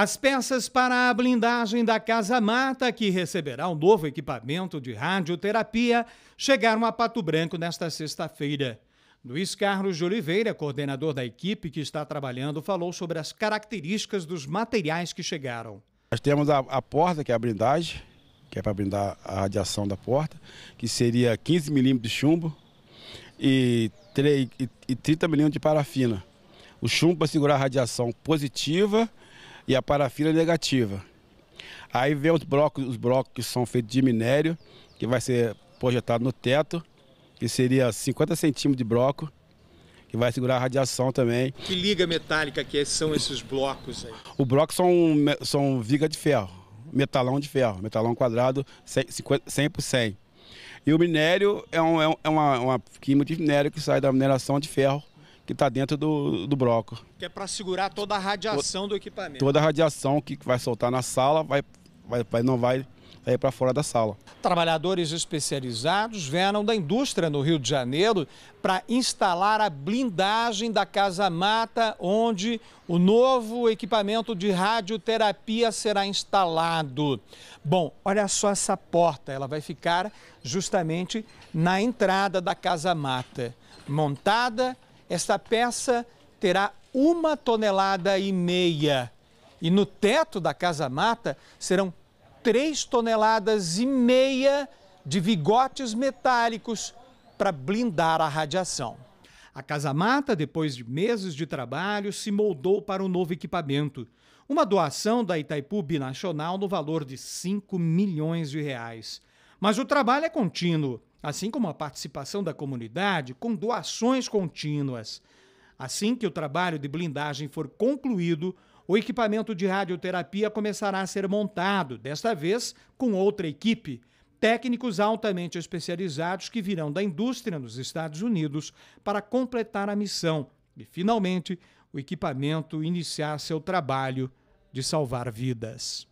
As peças para a blindagem da Casa Mata, que receberá um novo equipamento de radioterapia, chegaram a Pato Branco nesta sexta-feira. Luiz Carlos de Oliveira, coordenador da equipe que está trabalhando, falou sobre as características dos materiais que chegaram. Nós temos a, a porta, que é a blindagem, que é para blindar a radiação da porta, que seria 15 milímetros de chumbo e, 3, e, e 30 milímetros de parafina. O chumbo para segurar a radiação positiva e a parafina negativa. Aí vem os blocos, os blocos que são feitos de minério, que vai ser projetado no teto, que seria 50 centímetros de bloco, que vai segurar a radiação também. Que liga metálica que é são esses blocos aí? O bloco são, são viga de ferro, metalão de ferro, metalão quadrado 100 por 100. E o minério é, é, um, é uma, uma química de minério que sai da mineração de ferro que está dentro do, do broco. Que é para segurar toda a radiação o, do equipamento. Toda a radiação que vai soltar na sala vai, vai, vai não vai sair para fora da sala. Trabalhadores especializados vieram da indústria no Rio de Janeiro para instalar a blindagem da Casa Mata, onde o novo equipamento de radioterapia será instalado. Bom, olha só essa porta, ela vai ficar justamente na entrada da Casa Mata, montada esta peça terá uma tonelada e meia. E no teto da Casa Mata serão três toneladas e meia de vigotes metálicos para blindar a radiação. A Casa Mata, depois de meses de trabalho, se moldou para o novo equipamento. Uma doação da Itaipu Binacional no valor de 5 milhões de reais. Mas o trabalho é contínuo assim como a participação da comunidade com doações contínuas. Assim que o trabalho de blindagem for concluído, o equipamento de radioterapia começará a ser montado, desta vez com outra equipe. Técnicos altamente especializados que virão da indústria nos Estados Unidos para completar a missão e, finalmente, o equipamento iniciar seu trabalho de salvar vidas.